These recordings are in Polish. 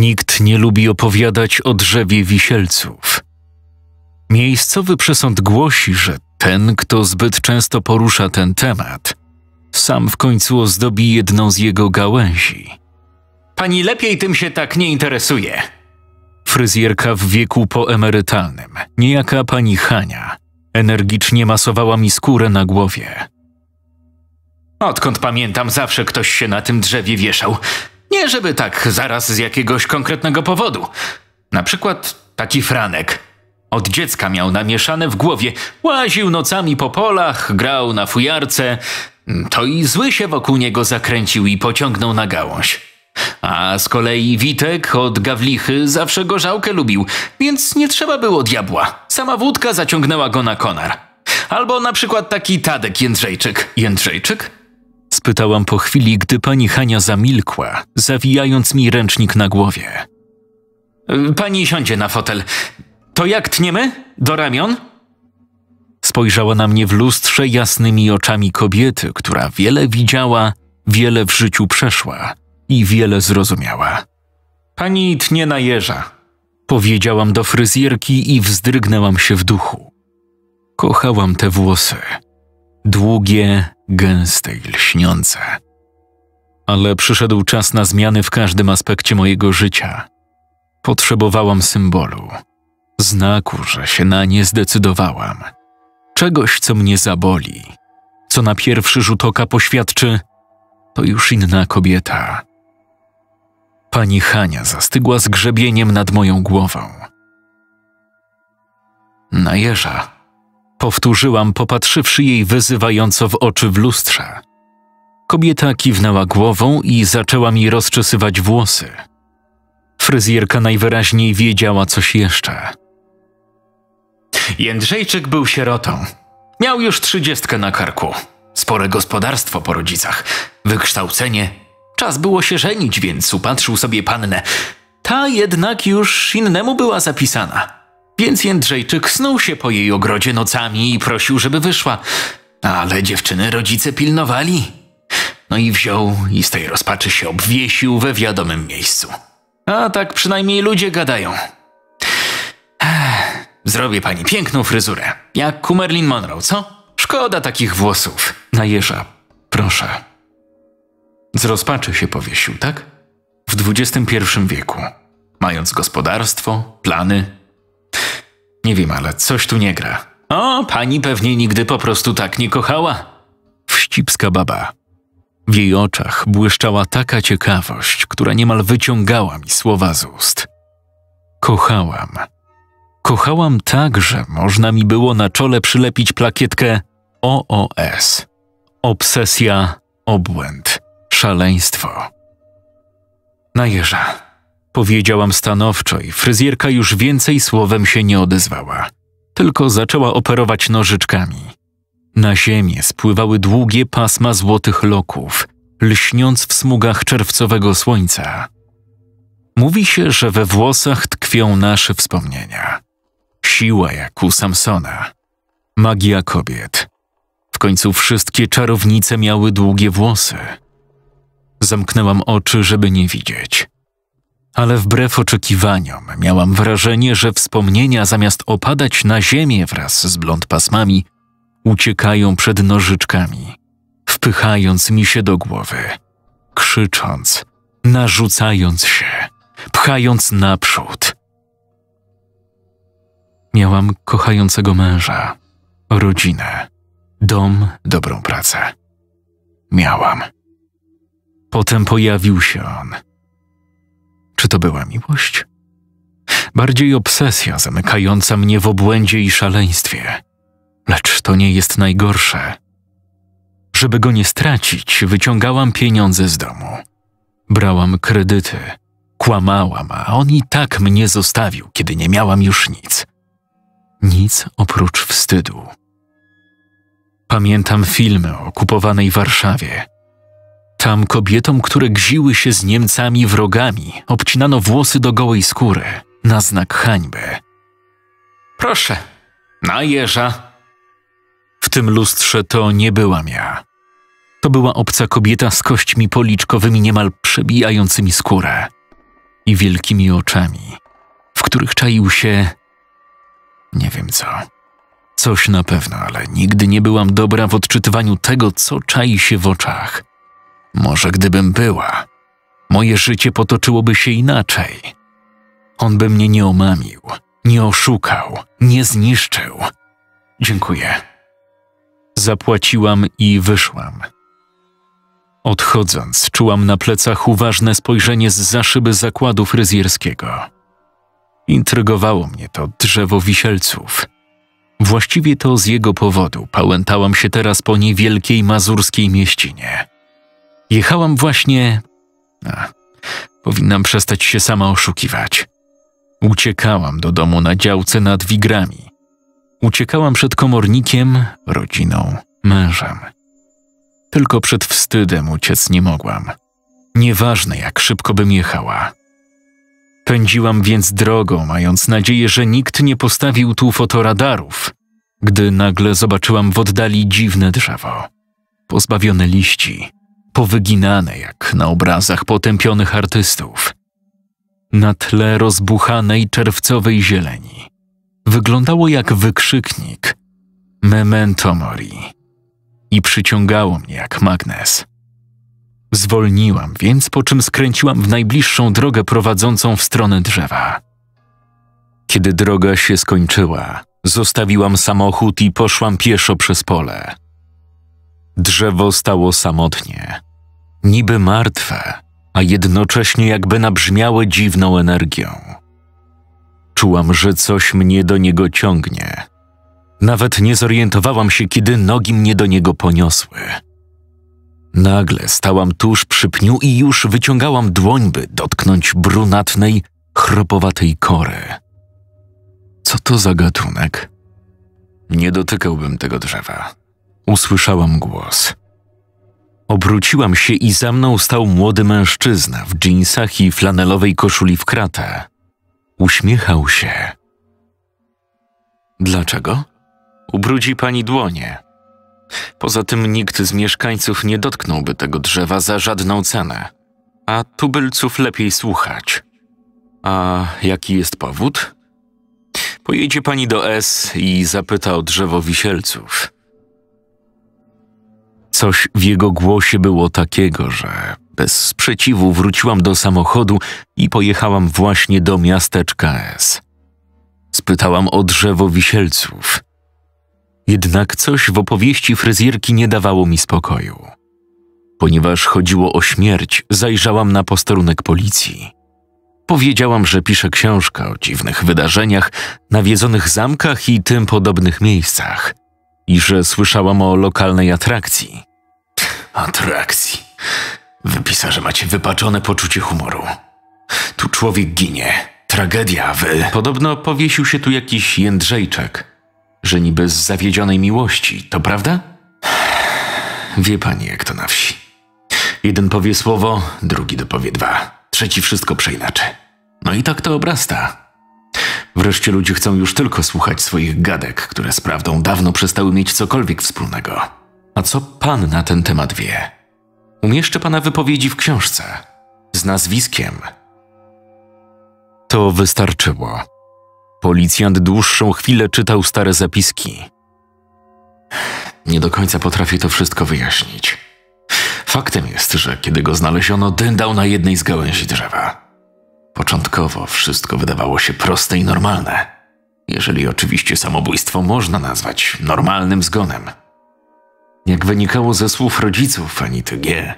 Nikt nie lubi opowiadać o drzewie wisielców. Miejscowy przesąd głosi, że ten, kto zbyt często porusza ten temat, sam w końcu ozdobi jedną z jego gałęzi. Pani lepiej tym się tak nie interesuje. Fryzjerka w wieku poemerytalnym, niejaka pani Hania, energicznie masowała mi skórę na głowie. Odkąd pamiętam, zawsze ktoś się na tym drzewie wieszał. Nie żeby tak zaraz z jakiegoś konkretnego powodu. Na przykład taki Franek. Od dziecka miał namieszane w głowie. Łaził nocami po polach, grał na fujarce. To i zły się wokół niego zakręcił i pociągnął na gałąź. A z kolei Witek od gawlichy zawsze gorzałkę lubił, więc nie trzeba było diabła. Sama wódka zaciągnęła go na konar. Albo na przykład taki Tadek Jędrzejczyk. Jędrzejczyk? spytałam po chwili, gdy pani Hania zamilkła, zawijając mi ręcznik na głowie. Pani siądzie na fotel. To jak tniemy? Do ramion? Spojrzała na mnie w lustrze jasnymi oczami kobiety, która wiele widziała, wiele w życiu przeszła i wiele zrozumiała. Pani tnie na jeża, powiedziałam do fryzjerki i wzdrygnęłam się w duchu. Kochałam te włosy. Długie, gęste i lśniące. Ale przyszedł czas na zmiany w każdym aspekcie mojego życia. Potrzebowałam symbolu, znaku, że się na nie zdecydowałam, czegoś, co mnie zaboli, co na pierwszy rzut oka poświadczy, to już inna kobieta. Pani Hania zastygła z grzebieniem nad moją głową. Na jeża Powtórzyłam, popatrzywszy jej wyzywająco w oczy w lustrze. Kobieta kiwnęła głową i zaczęła mi rozczesywać włosy. Fryzjerka najwyraźniej wiedziała coś jeszcze. Jędrzejczyk był sierotą. Miał już trzydziestkę na karku. Spore gospodarstwo po rodzicach, wykształcenie. Czas było się żenić, więc upatrzył sobie pannę. Ta jednak już innemu była zapisana. Więc Jędrzejczyk snuł się po jej ogrodzie nocami i prosił, żeby wyszła. Ale dziewczyny rodzice pilnowali. No i wziął i z tej rozpaczy się obwiesił we wiadomym miejscu. A tak przynajmniej ludzie gadają. Ech, zrobię pani piękną fryzurę. Jak Kumerlin Monroe, co? Szkoda takich włosów. Na jeża, proszę. Z rozpaczy się powiesił, tak? W XXI wieku. Mając gospodarstwo, plany, nie wiem, ale coś tu nie gra. O, pani pewnie nigdy po prostu tak nie kochała. Wścibska baba. W jej oczach błyszczała taka ciekawość, która niemal wyciągała mi słowa z ust. Kochałam. Kochałam tak, że można mi było na czole przylepić plakietkę OOS. Obsesja, obłęd, szaleństwo. Na jeża. Powiedziałam stanowczo i fryzjerka już więcej słowem się nie odezwała, tylko zaczęła operować nożyczkami. Na ziemię spływały długie pasma złotych loków, lśniąc w smugach czerwcowego słońca. Mówi się, że we włosach tkwią nasze wspomnienia. Siła jak u Samsona. Magia kobiet. W końcu wszystkie czarownice miały długie włosy. Zamknęłam oczy, żeby nie widzieć ale wbrew oczekiwaniom miałam wrażenie, że wspomnienia zamiast opadać na ziemię wraz z blond pasmami, uciekają przed nożyczkami, wpychając mi się do głowy, krzycząc, narzucając się, pchając naprzód. Miałam kochającego męża, rodzinę, dom, dobrą pracę. Miałam. Potem pojawił się on – czy to była miłość? Bardziej obsesja zamykająca mnie w obłędzie i szaleństwie. Lecz to nie jest najgorsze. Żeby go nie stracić, wyciągałam pieniądze z domu. Brałam kredyty, kłamałam, a on i tak mnie zostawił, kiedy nie miałam już nic. Nic oprócz wstydu. Pamiętam filmy o kupowanej Warszawie – tam kobietom, które gziły się z Niemcami wrogami, obcinano włosy do gołej skóry na znak hańby. Proszę, na jeża. W tym lustrze to nie byłam ja. To była obca kobieta z kośćmi policzkowymi niemal przebijającymi skórę i wielkimi oczami, w których czaił się nie wiem co. Coś na pewno, ale nigdy nie byłam dobra w odczytywaniu tego, co czai się w oczach. Może gdybym była, moje życie potoczyłoby się inaczej. On by mnie nie omamił, nie oszukał, nie zniszczył. Dziękuję. Zapłaciłam i wyszłam. Odchodząc, czułam na plecach uważne spojrzenie z za szyby zakładu fryzjerskiego. Intrygowało mnie to drzewo wisielców. Właściwie to z jego powodu pałętałam się teraz po niewielkiej mazurskiej mieścinie. Jechałam właśnie. A, powinnam przestać się sama oszukiwać. Uciekałam do domu na działce nad wigrami. Uciekałam przed komornikiem, rodziną, mężem. Tylko przed wstydem uciec nie mogłam. Nieważne, jak szybko bym jechała. Pędziłam więc drogą, mając nadzieję, że nikt nie postawił tu fotoradarów, gdy nagle zobaczyłam w oddali dziwne drzewo, pozbawione liści, powyginane jak na obrazach potępionych artystów. Na tle rozbuchanej czerwcowej zieleni wyglądało jak wykrzyknik Memento Mori i przyciągało mnie jak magnes. Zwolniłam więc, po czym skręciłam w najbliższą drogę prowadzącą w stronę drzewa. Kiedy droga się skończyła, zostawiłam samochód i poszłam pieszo przez pole. Drzewo stało samotnie, niby martwe, a jednocześnie jakby nabrzmiałe dziwną energią. Czułam, że coś mnie do niego ciągnie. Nawet nie zorientowałam się, kiedy nogi mnie do niego poniosły. Nagle stałam tuż przy pniu i już wyciągałam dłoń, by dotknąć brunatnej, chropowatej kory. Co to za gatunek? Nie dotykałbym tego drzewa usłyszałam głos. Obróciłam się i za mną stał młody mężczyzna w dżinsach i flanelowej koszuli w kratę. Uśmiechał się. Dlaczego? Ubrudzi pani dłonie. Poza tym nikt z mieszkańców nie dotknąłby tego drzewa za żadną cenę, a tubylców lepiej słuchać. A jaki jest powód? Pojedzie pani do S i zapyta o drzewo wisielców. Coś w jego głosie było takiego, że bez sprzeciwu wróciłam do samochodu i pojechałam właśnie do miasteczka S. Spytałam o drzewo wisielców. Jednak coś w opowieści fryzjerki nie dawało mi spokoju. Ponieważ chodziło o śmierć, zajrzałam na posterunek policji. Powiedziałam, że piszę książkę o dziwnych wydarzeniach, nawiedzonych zamkach i tym podobnych miejscach, i że słyszałam o lokalnej atrakcji atrakcji. Wy pisarze macie wypaczone poczucie humoru. Tu człowiek ginie. Tragedia, wy... Podobno powiesił się tu jakiś Jędrzejczak, że niby z zawiedzionej miłości, to prawda? Wie pani, jak to na wsi. Jeden powie słowo, drugi dopowie dwa, trzeci wszystko przeinaczy. No i tak to obrasta. Wreszcie ludzie chcą już tylko słuchać swoich gadek, które z prawdą dawno przestały mieć cokolwiek wspólnego. A co pan na ten temat wie? Umieszczę pana wypowiedzi w książce z nazwiskiem. To wystarczyło. Policjant dłuższą chwilę czytał stare zapiski. Nie do końca potrafię to wszystko wyjaśnić. Faktem jest, że kiedy go znaleziono, dędał na jednej z gałęzi drzewa. Początkowo wszystko wydawało się proste i normalne, jeżeli oczywiście samobójstwo można nazwać normalnym zgonem. Jak wynikało ze słów rodziców Anity G.,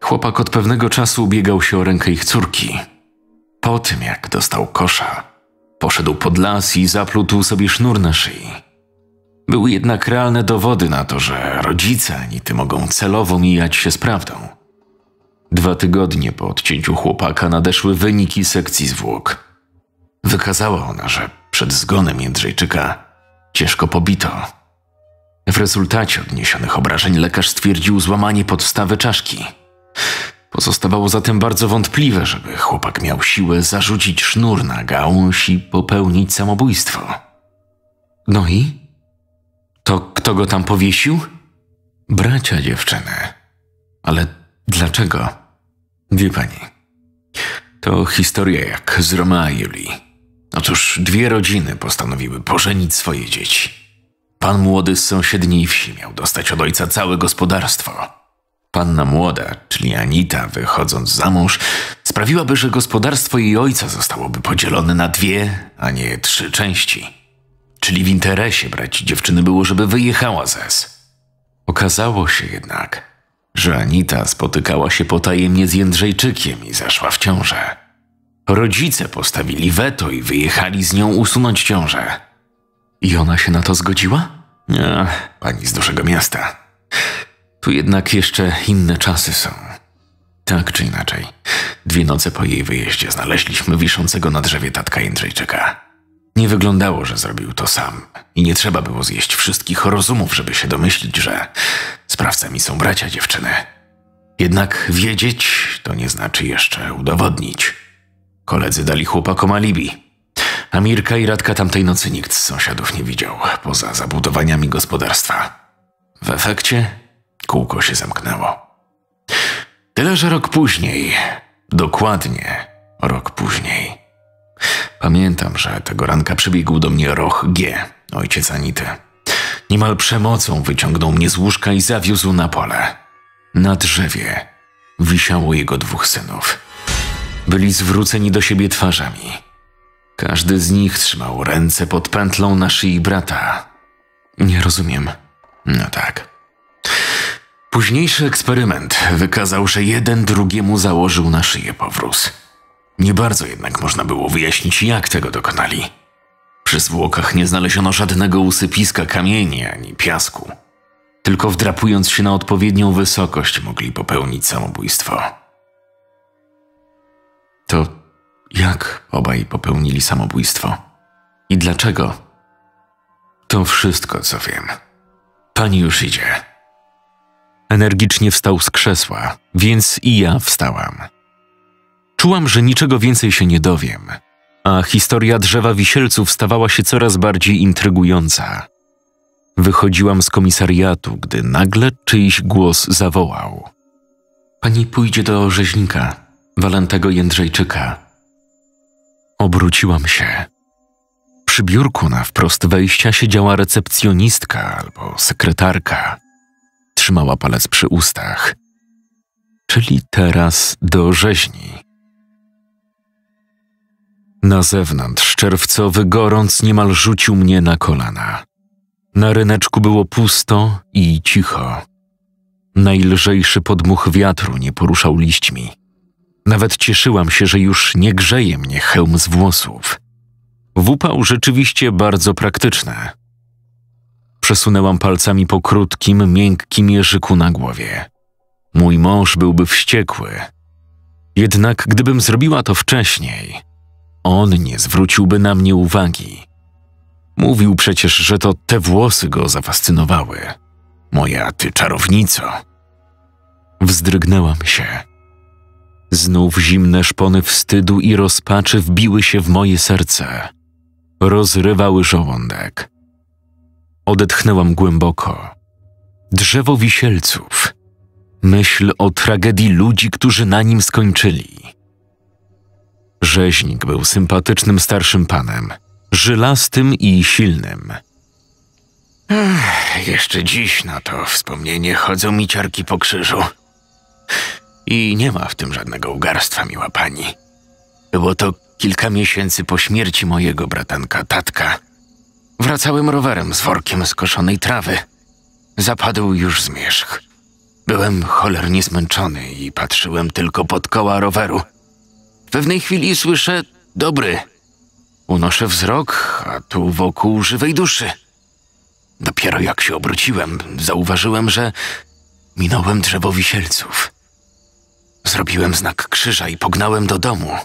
chłopak od pewnego czasu ubiegał się o rękę ich córki. Po tym, jak dostał kosza, poszedł pod las i zaplutł sobie sznur na szyi. Były jednak realne dowody na to, że rodzice Anity mogą celowo mijać się z prawdą. Dwa tygodnie po odcięciu chłopaka nadeszły wyniki sekcji zwłok. Wykazała ona, że przed zgonem Jędrzejczyka ciężko pobito w rezultacie odniesionych obrażeń lekarz stwierdził złamanie podstawy czaszki. Pozostawało zatem bardzo wątpliwe, żeby chłopak miał siłę zarzucić sznur na gałąź i popełnić samobójstwo. No i? To kto go tam powiesił? Bracia dziewczyny. Ale dlaczego? Wie pani. To historia jak z Roma i Julii. Otóż dwie rodziny postanowiły pożenić swoje dzieci. Pan młody z sąsiedniej wsi miał dostać od ojca całe gospodarstwo. Panna młoda, czyli Anita, wychodząc za mąż, sprawiłaby, że gospodarstwo jej ojca zostałoby podzielone na dwie, a nie trzy części. Czyli w interesie braci dziewczyny było, żeby wyjechała zes. Okazało się jednak, że Anita spotykała się potajemnie z Jędrzejczykiem i zaszła w ciążę. Rodzice postawili weto i wyjechali z nią usunąć ciążę. I ona się na to zgodziła? Nie, pani z dużego miasta. Tu jednak jeszcze inne czasy są. Tak czy inaczej, dwie noce po jej wyjeździe znaleźliśmy wiszącego na drzewie tatka Jędrzejczyka. Nie wyglądało, że zrobił to sam i nie trzeba było zjeść wszystkich rozumów, żeby się domyślić, że sprawcami są bracia dziewczyny. Jednak wiedzieć to nie znaczy jeszcze udowodnić. Koledzy dali chłopakom alibi. Amirka i Radka tamtej nocy nikt z sąsiadów nie widział, poza zabudowaniami gospodarstwa. W efekcie kółko się zamknęło. Tyle, że rok później, dokładnie rok później. Pamiętam, że tego ranka przybiegł do mnie Roch G, ojciec Anity. Niemal przemocą wyciągnął mnie z łóżka i zawiózł na pole. Na drzewie wisiało jego dwóch synów. Byli zwróceni do siebie twarzami. Każdy z nich trzymał ręce pod pętlą na szyi brata. Nie rozumiem. No tak. Późniejszy eksperyment wykazał, że jeden drugiemu założył na szyję powróz. Nie bardzo jednak można było wyjaśnić, jak tego dokonali. Przy zwłokach nie znaleziono żadnego usypiska kamieni ani piasku. Tylko wdrapując się na odpowiednią wysokość mogli popełnić samobójstwo. To jak obaj popełnili samobójstwo i dlaczego. To wszystko, co wiem. Pani już idzie. Energicznie wstał z krzesła, więc i ja wstałam. Czułam, że niczego więcej się nie dowiem, a historia drzewa wisielców stawała się coraz bardziej intrygująca. Wychodziłam z komisariatu, gdy nagle czyjś głos zawołał. Pani pójdzie do rzeźnika, Walentego Jędrzejczyka. Obróciłam się. Przy biurku na wprost wejścia siedziała recepcjonistka albo sekretarka. Trzymała palec przy ustach. Czyli teraz do rzeźni. Na zewnątrz czerwcowy gorąc niemal rzucił mnie na kolana. Na ryneczku było pusto i cicho. Najlżejszy podmuch wiatru nie poruszał liśćmi. Nawet cieszyłam się, że już nie grzeje mnie hełm z włosów. Wupał rzeczywiście bardzo praktyczny. Przesunęłam palcami po krótkim, miękkim jeżyku na głowie. Mój mąż byłby wściekły. Jednak gdybym zrobiła to wcześniej, on nie zwróciłby na mnie uwagi. Mówił przecież, że to te włosy go zafascynowały. Moja ty czarownico. Wzdrygnęłam się. Znów zimne szpony wstydu i rozpaczy wbiły się w moje serce. Rozrywały żołądek. Odetchnęłam głęboko. Drzewo wisielców. Myśl o tragedii ludzi, którzy na nim skończyli. Rzeźnik był sympatycznym starszym panem, żylastym i silnym. Ech, jeszcze dziś na to wspomnienie chodzą mi ciarki po krzyżu. I nie ma w tym żadnego ugarstwa, miła pani. Było to kilka miesięcy po śmierci mojego bratanka tatka. Wracałem rowerem z workiem skoszonej trawy. Zapadł już zmierzch. Byłem cholernie zmęczony i patrzyłem tylko pod koła roweru. W pewnej chwili słyszę dobry. Unoszę wzrok, a tu wokół żywej duszy. Dopiero jak się obróciłem, zauważyłem, że minąłem drzewo wisielców. Zrobiłem znak krzyża i pognałem do domu.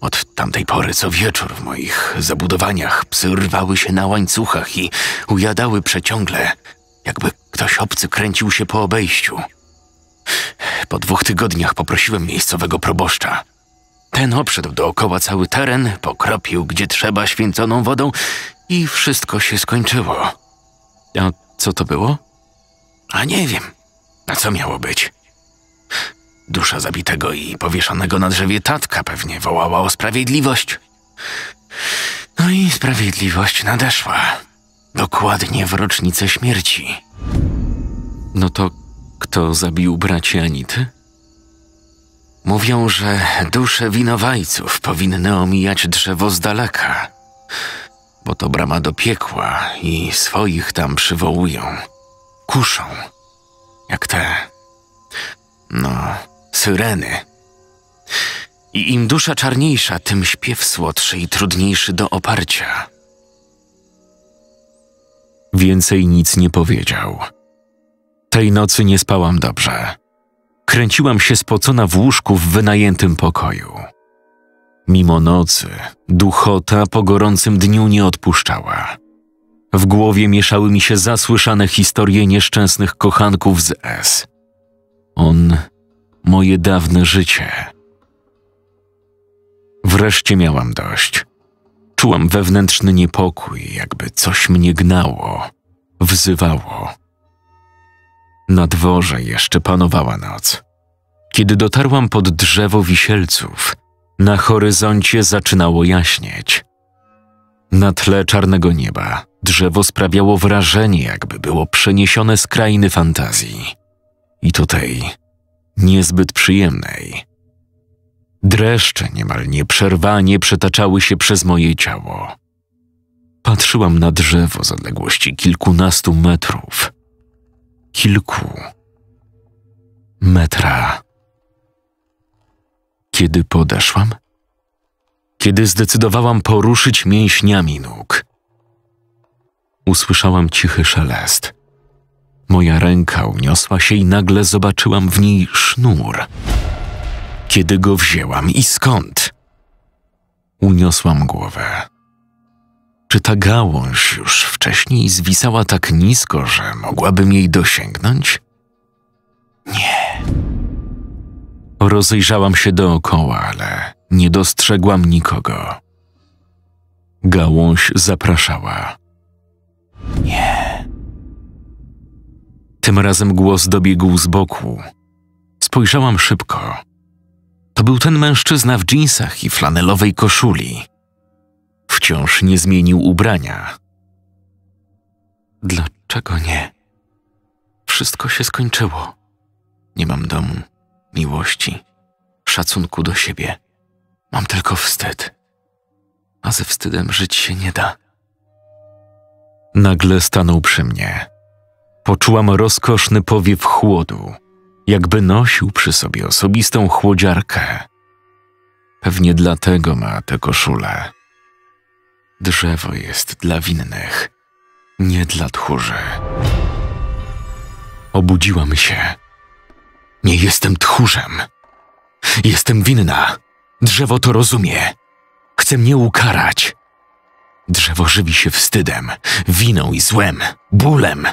Od tamtej pory co wieczór w moich zabudowaniach psy rwały się na łańcuchach i ujadały przeciągle, jakby ktoś obcy kręcił się po obejściu. Po dwóch tygodniach poprosiłem miejscowego proboszcza. Ten obszedł dookoła cały teren, pokropił gdzie trzeba święconą wodą i wszystko się skończyło. A co to było? A nie wiem. A co miało być? Dusza zabitego i powieszonego na drzewie tatka pewnie wołała o sprawiedliwość. No i sprawiedliwość nadeszła. Dokładnie w rocznicę śmierci. No to kto zabił braci Anity? Mówią, że dusze winowajców powinny omijać drzewo z daleka, bo to brama do piekła i swoich tam przywołują, kuszą, jak te. No, syreny. I im dusza czarniejsza, tym śpiew słodszy i trudniejszy do oparcia. Więcej nic nie powiedział. Tej nocy nie spałam dobrze. Kręciłam się spocona w łóżku w wynajętym pokoju. Mimo nocy, duchota po gorącym dniu nie odpuszczała. W głowie mieszały mi się zasłyszane historie nieszczęsnych kochanków z S. On moje dawne życie. Wreszcie miałam dość. Czułam wewnętrzny niepokój, jakby coś mnie gnało, wzywało. Na dworze jeszcze panowała noc. Kiedy dotarłam pod drzewo wisielców, na horyzoncie zaczynało jaśnieć. Na tle czarnego nieba drzewo sprawiało wrażenie, jakby było przeniesione z krainy fantazji. I tutaj niezbyt przyjemnej. Dreszcze niemal nieprzerwanie przetaczały się przez moje ciało. Patrzyłam na drzewo z odległości kilkunastu metrów. Kilku. Metra. Kiedy podeszłam? Kiedy zdecydowałam poruszyć mięśniami nóg. Usłyszałam cichy szelest. Moja ręka uniosła się i nagle zobaczyłam w niej sznur. Kiedy go wzięłam i skąd? Uniosłam głowę. Czy ta gałąź już wcześniej zwisała tak nisko, że mogłabym jej dosięgnąć? Nie. Rozejrzałam się dookoła, ale nie dostrzegłam nikogo. Gałąź zapraszała. Nie. Tym razem głos dobiegł z boku. Spojrzałam szybko. To był ten mężczyzna w dżinsach i flanelowej koszuli. Wciąż nie zmienił ubrania. Dlaczego nie? Wszystko się skończyło. Nie mam domu, miłości, szacunku do siebie. Mam tylko wstyd. A ze wstydem żyć się nie da. Nagle stanął przy mnie. Poczułam rozkoszny powiew chłodu, jakby nosił przy sobie osobistą chłodziarkę. Pewnie dlatego ma tę koszulę. Drzewo jest dla winnych, nie dla tchórzy. Obudziłam się. Nie jestem tchórzem. Jestem winna. Drzewo to rozumie. Chce mnie ukarać. Drzewo żywi się wstydem, winą i złem, bólem,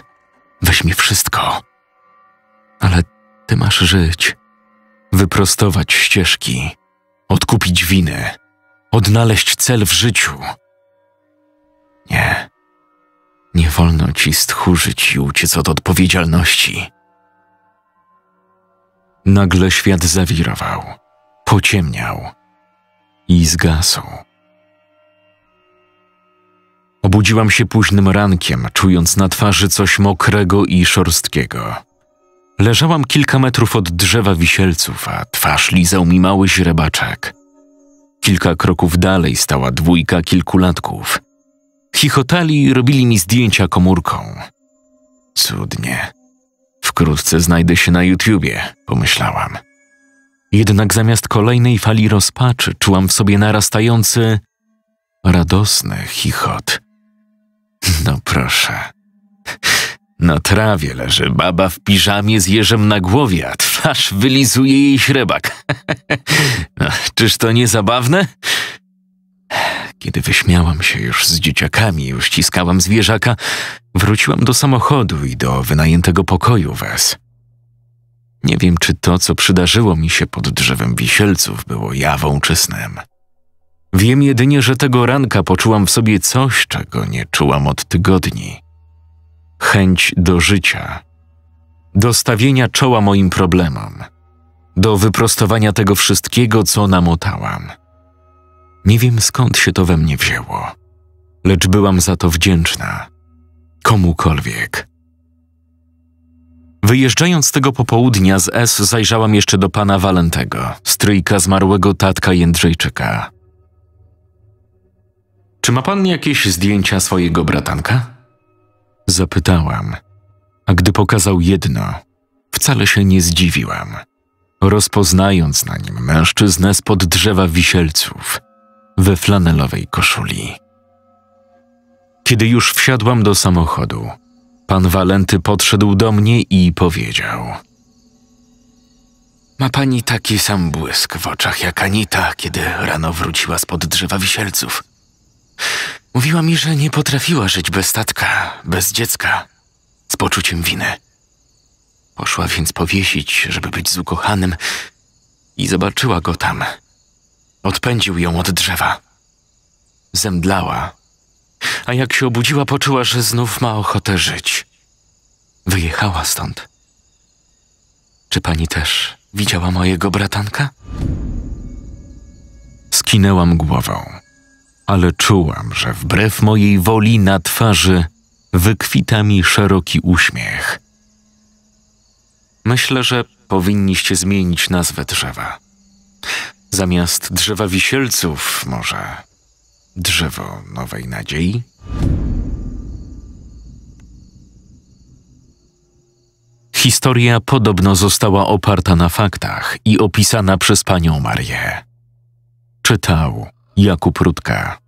Weź mi wszystko. Ale ty masz żyć, wyprostować ścieżki, odkupić winy, odnaleźć cel w życiu. Nie, nie wolno ci stchórzyć i uciec od odpowiedzialności. Nagle świat zawirował, pociemniał i zgasł. Obudziłam się późnym rankiem, czując na twarzy coś mokrego i szorstkiego. Leżałam kilka metrów od drzewa wisielców, a twarz lizał mi mały źrebaczek. Kilka kroków dalej stała dwójka kilkulatków. Chichotali i robili mi zdjęcia komórką. Cudnie. Wkrótce znajdę się na YouTubie, pomyślałam. Jednak zamiast kolejnej fali rozpaczy czułam w sobie narastający, radosny chichot. No proszę. Na trawie leży baba w piżamie z jeżem na głowie, a twarz wylizuje jej śrebak. no, czyż to nie zabawne? Kiedy wyśmiałam się już z dzieciakami i uściskałam zwierzaka, wróciłam do samochodu i do wynajętego pokoju wes. Nie wiem, czy to, co przydarzyło mi się pod drzewem wisielców, było jawą czy snem. Wiem jedynie, że tego ranka poczułam w sobie coś, czego nie czułam od tygodni. Chęć do życia, do stawienia czoła moim problemom, do wyprostowania tego wszystkiego, co namotałam. Nie wiem skąd się to we mnie wzięło, lecz byłam za to wdzięczna komukolwiek. Wyjeżdżając tego popołudnia z S zajrzałam jeszcze do pana Walentego, stryjka zmarłego tatka Jędrzejczyka. Czy ma pan jakieś zdjęcia swojego bratanka? Zapytałam, a gdy pokazał jedno, wcale się nie zdziwiłam. Rozpoznając na nim mężczyznę spod drzewa wisielców we flanelowej koszuli. Kiedy już wsiadłam do samochodu, pan Walenty podszedł do mnie i powiedział: Ma pani taki sam błysk w oczach jak Anita, kiedy rano wróciła spod drzewa wisielców. Mówiła mi, że nie potrafiła żyć bez statka, bez dziecka, z poczuciem winy. Poszła więc powiesić, żeby być z ukochanym i zobaczyła go tam. Odpędził ją od drzewa. Zemdlała. A jak się obudziła, poczuła, że znów ma ochotę żyć. Wyjechała stąd. Czy pani też widziała mojego bratanka? Skinęłam głową ale czułam, że wbrew mojej woli na twarzy wykwita mi szeroki uśmiech. Myślę, że powinniście zmienić nazwę drzewa. Zamiast drzewa wisielców, może drzewo nowej nadziei? Historia podobno została oparta na faktach i opisana przez panią Marię. Czytał Jakub Rutka.